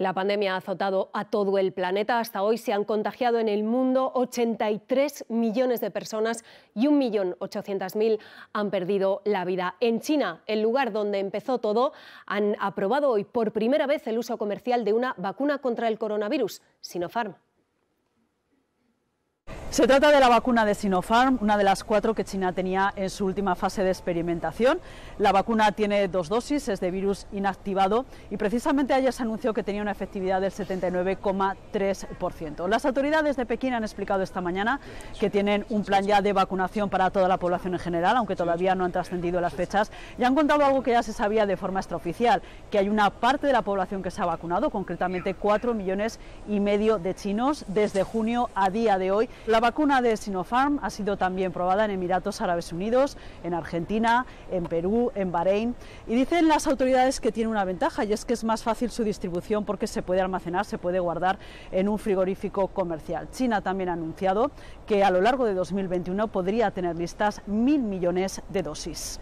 La pandemia ha azotado a todo el planeta. Hasta hoy se han contagiado en el mundo 83 millones de personas y 1.800.000 han perdido la vida. En China, el lugar donde empezó todo, han aprobado hoy por primera vez el uso comercial de una vacuna contra el coronavirus, Sinopharm. Se trata de la vacuna de Sinopharm, una de las cuatro que China tenía en su última fase de experimentación. La vacuna tiene dos dosis, es de virus inactivado y precisamente ayer se anunció que tenía una efectividad del 79,3%. Las autoridades de Pekín han explicado esta mañana que tienen un plan ya de vacunación para toda la población en general, aunque todavía no han trascendido las fechas, y han contado algo que ya se sabía de forma extraoficial, que hay una parte de la población que se ha vacunado, concretamente 4 millones y medio de chinos desde junio a día de hoy. La vacuna de Sinopharm ha sido también probada en Emiratos Árabes Unidos, en Argentina, en Perú, en Bahrein y dicen las autoridades que tiene una ventaja y es que es más fácil su distribución porque se puede almacenar, se puede guardar en un frigorífico comercial. China también ha anunciado que a lo largo de 2021 podría tener listas mil millones de dosis.